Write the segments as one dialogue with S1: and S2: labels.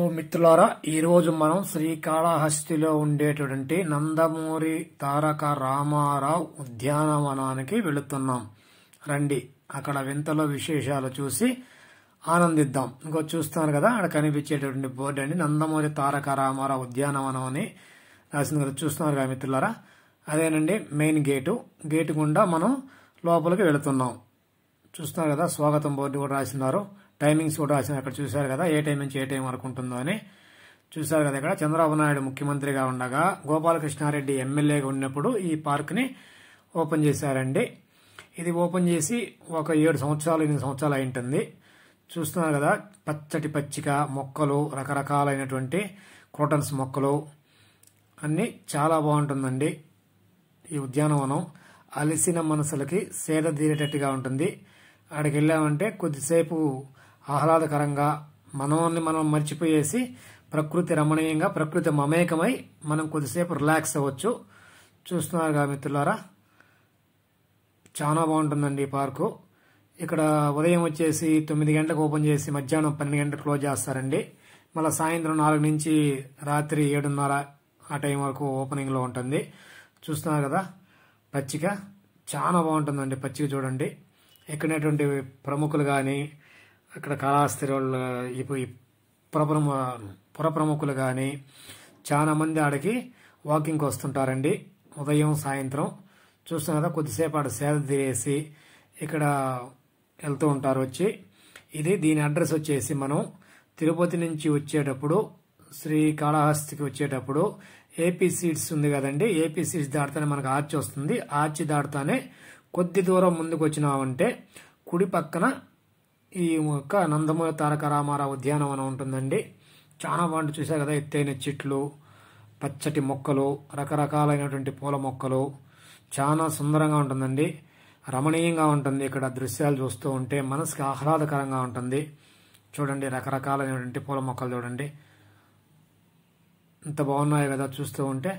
S1: hello మిత్రులారా ఈరోజు మనం శ్రీకాళహస్తిలో ఉండేటటువంటి నందమూరి తారక రామారావు ఉద్యానవనానికి వెళుతున్నాం రండి అక్కడ వింతలో విశేషాలు చూసి ఆనందిద్దాం ఇంకో చూస్తున్నారు కదా అక్కడ కనిపించేటటువంటి బోర్డు అండి నందమూరి తారక రామారావు ఉద్యానవనం అని రాసింది కదా చూస్తున్నారు కదా మిత్రులారా అదేనండి మెయిన్ గేటు గేటు గుండా మనం లోపలికి వెళుతున్నాం చూస్తున్నారు కదా స్వాగతం బోర్డు కూడా రాసినారు టైమింగ్స్ కూడా రాశాను అక్కడ చూశారు కదా ఏ టైం నుంచి ఏ టైం వరకు ఉంటుందో అని చూశారు కదా ఇక్కడ చంద్రబాబు నాయుడు ముఖ్యమంత్రిగా ఉండగా గోపాలకృష్ణారెడ్డి ఎమ్మెల్యేగా ఉన్నప్పుడు ఈ పార్క్ని ఓపెన్ చేశారండి ఇది ఓపెన్ చేసి ఒక ఏడు సంవత్సరాలు ఎనిమిది సంవత్సరాలు అయి ఉంటుంది చూస్తున్నారు కదా పచ్చటి పచ్చిక మొక్కలు రకరకాలైనటువంటి క్రోటన్స్ మొక్కలు అన్నీ చాలా బాగుంటుందండి ఈ ఉద్యానవనం అలసిన మనసులకి సేద తీరేటట్టుగా ఉంటుంది అక్కడికి వెళ్ళామంటే కొద్దిసేపు ఆహ్లాదకరంగా మనల్ని మనం మర్చిపోయేసి ప్రకృతి రమణీయంగా ప్రకృతి మమేకమై మనం కొద్దిసేపు రిలాక్స్ అవ్వచ్చు చూస్తున్నారుగా మిత్రులారా చాలా బాగుంటుందండి ఈ పార్కు ఇక్కడ ఉదయం వచ్చేసి తొమ్మిది గంటలకు ఓపెన్ చేసి మధ్యాహ్నం పన్నెండు గంటలకు క్లోజ్ చేస్తారండి మళ్ళీ సాయంత్రం నాలుగు నుంచి రాత్రి ఏడున్నర ఆ టైం వరకు ఓపెనింగ్లో ఉంటుంది చూస్తున్నారు కదా పచ్చిక చాలా బాగుంటుందండి పచ్చిక చూడండి ఎక్కడైనటువంటి ప్రముఖులు కానీ అక్కడ కాళహస్తి వాళ్ళు ఇప్పుడు పురప్రమ పురప్రముఖులు కానీ చాలామంది ఆడికి వాకింగ్కి వస్తుంటారండి ఉదయం సాయంత్రం చూస్తున్న కదా కొద్దిసేపు ఆడ సేద తీరేసి ఇక్కడ వెళ్తూ ఉంటారు వచ్చి ఇది దీని అడ్రస్ వచ్చేసి మనం తిరుపతి నుంచి వచ్చేటప్పుడు శ్రీ కాళహస్తికి వచ్చేటప్పుడు ఏపీ సీడ్స్ ఉంది కదండి ఏపీ సీడ్స్ దాటితేనే మనకు ఆర్చి వస్తుంది ఆర్చి దాటుతానే కొద్ది దూరం ముందుకు వచ్చినామంటే కుడి పక్కన ఈ యొక్క నందమూల తారక రామారావు ఉద్యానవనం ఉంటుందండి చాలా బాగుంటుంది చూసారు కదా ఎత్తైన చెట్లు పచ్చటి మొక్కలు రకరకాలైనటువంటి పూల మొక్కలు చాలా సుందరంగా ఉంటుందండి రమణీయంగా ఉంటుంది ఇక్కడ దృశ్యాలు చూస్తూ ఉంటే మనసుకి ఆహ్లాదకరంగా ఉంటుంది చూడండి రకరకాలైనటువంటి పూల మొక్కలు చూడండి ఇంత బాగున్నాయి కదా చూస్తూ ఉంటే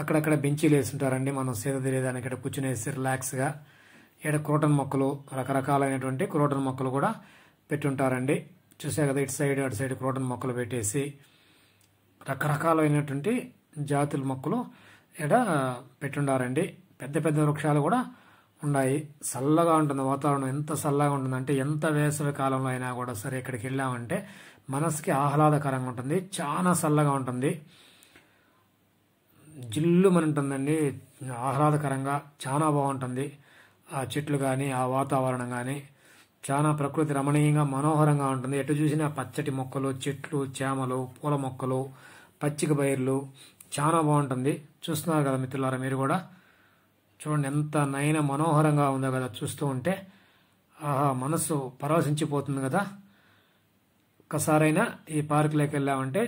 S1: అక్కడక్కడ బెంచీలు వేసి ఉంటారండి మనం సేద తెలియదానికి ఇక్కడ కూర్చునేసి రిలాక్స్గా ఇక్కడ క్రోటన్ మొక్కలు రకరకాలైనటువంటి క్రోటన్ మొక్కలు కూడా పెట్టుంటారండి చూసే కదా ఇటు సైడ్ అటు సైడ్ క్రోటన్ మొక్కలు పెట్టేసి రకరకాలైనటువంటి జాతుల మొక్కలు ఇక్కడ పెట్టుండారండి పెద్ద పెద్ద వృక్షాలు కూడా ఉన్నాయి చల్లగా ఉంటుంది వాతావరణం ఎంత చల్లగా ఉంటుందంటే ఎంత వేసవి కాలంలో అయినా కూడా సరే ఇక్కడికి వెళ్ళామంటే మనసుకి ఆహ్లాదకరంగా ఉంటుంది చాలా చల్లగా ఉంటుంది జిల్లుమని ఉంటుందండి ఆహ్లాదకరంగా చాలా బాగుంటుంది ఆ చెట్లు కానీ ఆ వాతావరణం కానీ చాలా ప్రకృతి రమణీయంగా మనోహరంగా ఉంటుంది ఎటు చూసినా పచ్చటి మొక్కలు చెట్లు చేమలు పూల మొక్కలు పచ్చిక బయర్లు చాలా బాగుంటుంది చూస్తున్నారు కదా మిత్రులారా మీరు కూడా చూడండి ఎంత నయన మనోహరంగా ఉందో కదా చూస్తూ ఉంటే ఆహా మనస్సు పరవశించిపోతుంది కదా ఒక్కసారైనా ఈ పార్కులోకి వెళ్ళామంటే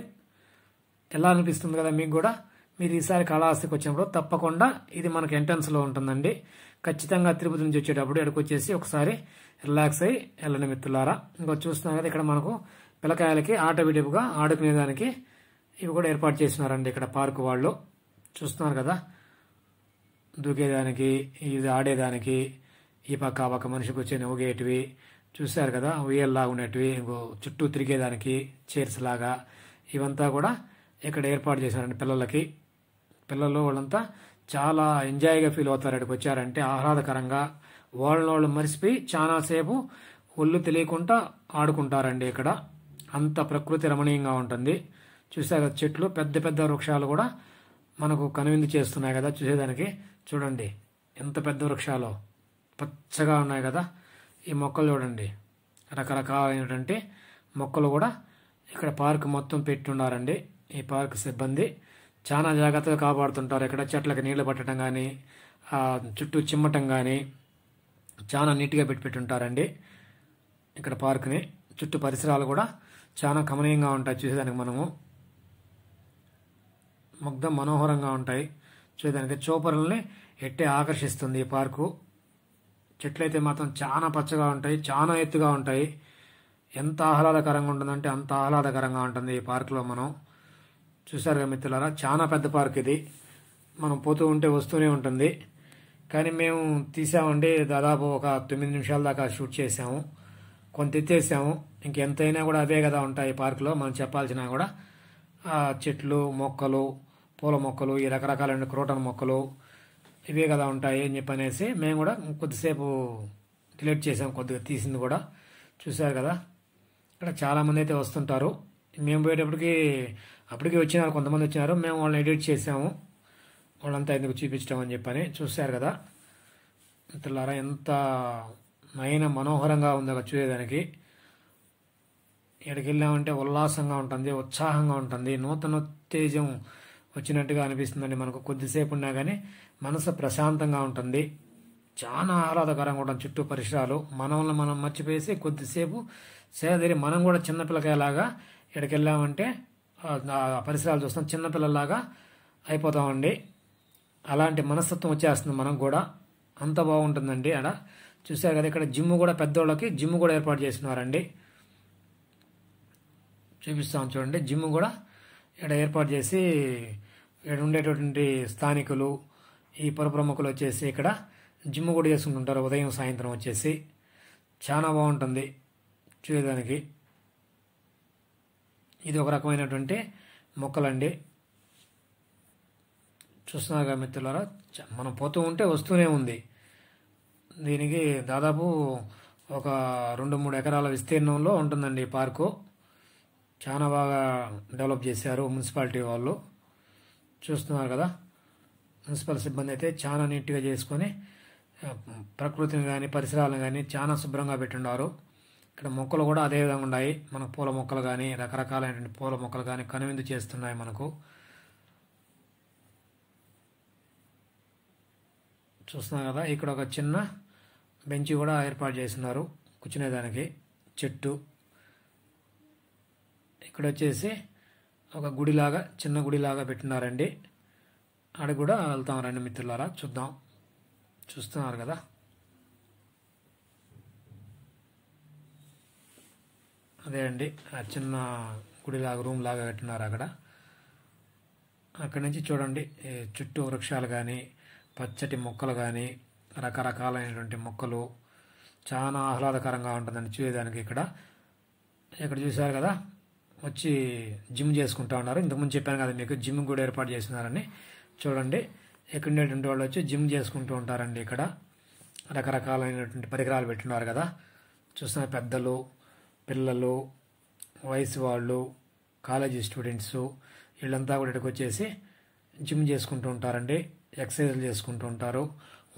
S1: ఎలా అనిపిస్తుంది కదా మీకు కూడా మీరు ఈసారి కళాస్తికి వచ్చినప్పుడు తప్పకుండా ఇది మనకు ఎంట్రన్స్లో ఉంటుందండి ఖచ్చితంగా తిరుపతి నుంచి వచ్చేటప్పుడు ఇక్కడికి వచ్చేసి ఒకసారి రిలాక్స్ అయ్యి వెళ్ళని మిత్రులారా ఇంకా చూస్తున్నాం కదా ఇక్కడ మనకు పిల్లకాయలకి ఆట విడిపుగా ఆడుకునేదానికి ఇవి కూడా ఏర్పాటు చేసినారండి ఇక్కడ పార్కు వాళ్ళు చూస్తున్నారు కదా దూకేదానికి ఇది ఆడేదానికి ఈ పక్క ఆ పక్క మనిషికి వచ్చే ఊగేటివి చూశారు కదా ఉయ్యల్లా ఉండేటివి ఇంకో చుట్టూ తిరిగేదానికి చైర్స్ లాగా ఇవంతా కూడా ఇక్కడ ఏర్పాటు చేశారండి పిల్లలకి పిల్లలు వాళ్ళంతా చాలా ఎంజాయ్గా ఫీల్ అవుతారు అక్కడికి వచ్చారంటే ఆహ్లాదకరంగా వాళ్ళని వాళ్ళు మరిసిపోయి చాలాసేపు ఒళ్ళు తెలియకుండా ఆడుకుంటారండి ఇక్కడ అంత ప్రకృతి రమణీయంగా ఉంటుంది చూసారు చెట్లు పెద్ద పెద్ద వృక్షాలు కూడా మనకు కనువిందు చేస్తున్నాయి కదా చూసేదానికి చూడండి ఎంత పెద్ద వృక్షాలు పచ్చగా ఉన్నాయి కదా ఈ మొక్కలు చూడండి రకరకాలైనటువంటి మొక్కలు కూడా ఇక్కడ పార్క్ మొత్తం పెట్టున్నారండి ఈ పార్క్ సిబ్బంది చాలా జాగ్రత్తగా కాపాడుతుంటారు ఎక్కడ చెట్లకు నీళ్లు పట్టడం కానీ చుట్టూ చిమ్మటం కానీ చాలా నీట్గా పెట్టుపెట్టుంటారండి ఇక్కడ పార్క్ని చుట్టూ పరిసరాలు కూడా చాలా కమనీయంగా ఉంటాయి చూసేదానికి మనము ముగ్ధ మనోహరంగా ఉంటాయి చూసేదానికి చూపరుల్ని ఎట్టే ఆకర్షిస్తుంది ఈ పార్కు చెట్లయితే మాత్రం చాలా పచ్చగా ఉంటాయి చాలా ఎత్తుగా ఉంటాయి ఎంత ఆహ్లాదకరంగా ఉంటుందంటే అంత ఆహ్లాదకరంగా ఉంటుంది ఈ పార్కులో మనం చూసారుగా మిత్రులారా చాలా పెద్ద పార్క్ ఇది మనం పోతూ ఉంటే వస్తూనే ఉంటుంది కానీ మేము తీసామండి దాదాపు ఒక తొమ్మిది నిమిషాల దాకా షూట్ చేసాము కొంత ఎత్తేసాము ఇంకెంతైనా కూడా అవే కదా ఉంటాయి పార్కులో మనం చెప్పాల్సిన కూడా చెట్లు మొక్కలు పూల మొక్కలు ఈ రకరకాలైన క్రోటన్ మొక్కలు ఇవే కదా ఉంటాయి అని చెప్పి అనేసి మేము కూడా కొద్దిసేపు డిలీట్ చేసాం కొద్దిగా తీసింది కూడా చూశారు కదా ఇక్కడ చాలామంది అయితే వస్తుంటారు మేము పోయేటప్పటికి అప్పటికే వచ్చినారు కొంతమంది వచ్చినారు మేము వాళ్ళని ఎడిట్ చేసాము వాళ్ళంతా ఎందుకు చూపించడం అని చెప్పని చూశారు కదా మిత్రులారా ఎంత నయన మనోహరంగా ఉంది అక్కడ చూసేదానికి ఇక్కడికి వెళ్ళామంటే ఉల్లాసంగా ఉంటుంది ఉత్సాహంగా ఉంటుంది నూతనోత్తేజం వచ్చినట్టుగా అనిపిస్తుందండి మనకు కొద్దిసేపు ఉన్నా కానీ మనసు ప్రశాంతంగా ఉంటుంది చాలా ఆహ్లాదకరంగా ఉంటుంది చుట్టూ పరిసరాలు మనల్ని మనం మర్చిపోయేసి కొద్దిసేపు సేదరి మనం కూడా చిన్నపిల్లకాయలాగా ఇక్కడికి వెళ్ళామంటే పరిసరాలు చూస్తాం చిన్నపిల్లలాగా అయిపోతామండి అలాంటి మనస్తత్వం వచ్చేస్తుంది మనం కూడా అంత బాగుంటుందండి ఆడ చూసారు కదా ఇక్కడ జిమ్ కూడా పెద్దోళ్ళకి జిమ్ కూడా ఏర్పాటు చేసినారండి చూపిస్తాం చూడండి జిమ్ కూడా ఇక్కడ ఏర్పాటు చేసి ఇక్కడ ఉండేటటువంటి స్థానికులు ఈ పరప్రముఖులు వచ్చేసి ఇక్కడ జిమ్ కూడా చేసుకుంటుంటారు ఉదయం సాయంత్రం వచ్చేసి చాలా బాగుంటుంది చూడడానికి ఇది ఒక రకమైనటువంటి మొక్కలండి చూస్తున్నారు కదా మిత్రులారా మనం పోతూ ఉంటే వస్తూనే ఉంది దీనికి దాదాపు ఒక రెండు మూడు ఎకరాల విస్తీర్ణంలో ఉంటుందండి ఈ పార్కు చాలా బాగా డెవలప్ చేశారు మున్సిపాలిటీ వాళ్ళు చూస్తున్నారు కదా మున్సిపల్ సిబ్బంది అయితే చాలా నీట్గా చేసుకొని ప్రకృతిని కానీ పరిసరాలను కానీ చాలా శుభ్రంగా పెట్టున్నారు ఇక్కడ మొక్కలు కూడా అదే విధంగా ఉన్నాయి మనకు పూల మొక్కలు కానీ రకరకాలైనటువంటి పూల మొక్కలు కానీ కనువిందు చేస్తున్నాయి మనకు చూస్తున్నాం కదా ఇక్కడ ఒక చిన్న బెంచ్ కూడా ఏర్పాటు చేస్తున్నారు కూర్చునేదానికి చెట్టు ఇక్కడ వచ్చేసి ఒక గుడిలాగా చిన్న గుడిలాగా పెట్టినారండి అక్కడ కూడా వెళ్తాం రండి మిత్రులారా చూద్దాం చూస్తున్నారు కదా అదే అండి ఆ చిన్న గుడిలాగా రూమ్ లాగా కట్టినారు అక్కడ అక్కడ నుంచి చూడండి చుట్టూ వృక్షాలు కానీ పచ్చటి మొక్కలు కానీ రకరకాలైనటువంటి మొక్కలు చాలా ఆహ్లాదకరంగా ఉంటుందండి చూసేదానికి ఇక్కడ ఇక్కడ చూశారు కదా వచ్చి జిమ్ చేసుకుంటా ఉన్నారు ఇంతకుముందు చెప్పాను కదా మీకు జిమ్ కూడా ఏర్పాటు చేస్తున్నారని చూడండి ఎక్కడ ఉండేటువంటి వాళ్ళు వచ్చి జిమ్ చేసుకుంటూ ఉంటారండి ఇక్కడ రకరకాలైనటువంటి పరికరాలు పెట్టినారు కదా చూస్తున్నారు పెద్దలు పిల్లలు వయసు వాళ్ళు కాలేజీ స్టూడెంట్స్ వీళ్ళంతా కూడా ఇక్కడికి వచ్చేసి జిమ్ చేసుకుంటూ ఉంటారండి ఎక్సర్సైజ్లు చేసుకుంటూ ఉంటారు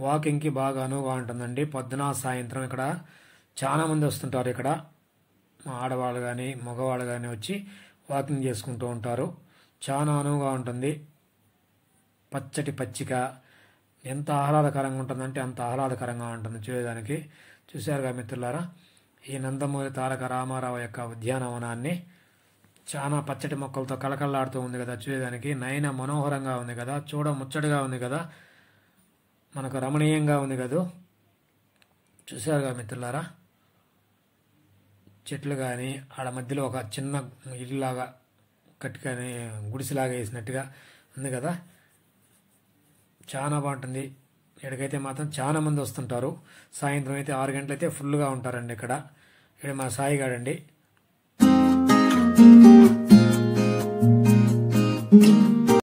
S1: వాకింగ్కి బాగా అనువుగా ఉంటుందండి పొద్దున సాయంత్రం ఇక్కడ చాలామంది వస్తుంటారు ఇక్కడ ఆడవాళ్ళు కానీ మగవాళ్ళు కానీ వచ్చి వాకింగ్ చేసుకుంటూ ఉంటారు చాలా అనువుగా ఉంటుంది పచ్చటి పచ్చిక ఎంత ఆహ్లాదకరంగా ఉంటుందంటే అంత ఆహ్లాదకరంగా ఉంటుంది చూడడానికి చూశారుగా మిత్రులారా ఈ నందమూరి తారక రామారావు యొక్క ఉద్యానవనాన్ని చాలా పచ్చటి మొక్కలతో కళకళలాడుతూ ఉంది కదా చూడడానికి నయన మనోహరంగా ఉంది కదా చూడ ముచ్చటగా ఉంది కదా మనకు రమణీయంగా ఉంది కదా కదా మిత్రులారా చెట్లు కానీ ఆడ మధ్యలో ఒక చిన్న ఇల్లులాగా కట్టుకొని గుడిసెలాగా వేసినట్టుగా ఉంది కదా చాలా బాగుంటుంది ఇక్కడికైతే మాత్రం చాలా మంది వస్తుంటారు సాయంత్రం అయితే ఆరు గంటలైతే ఫుల్గా ఉంటారండి ఇక్కడ ఇక్కడ మా సాయి గాడండి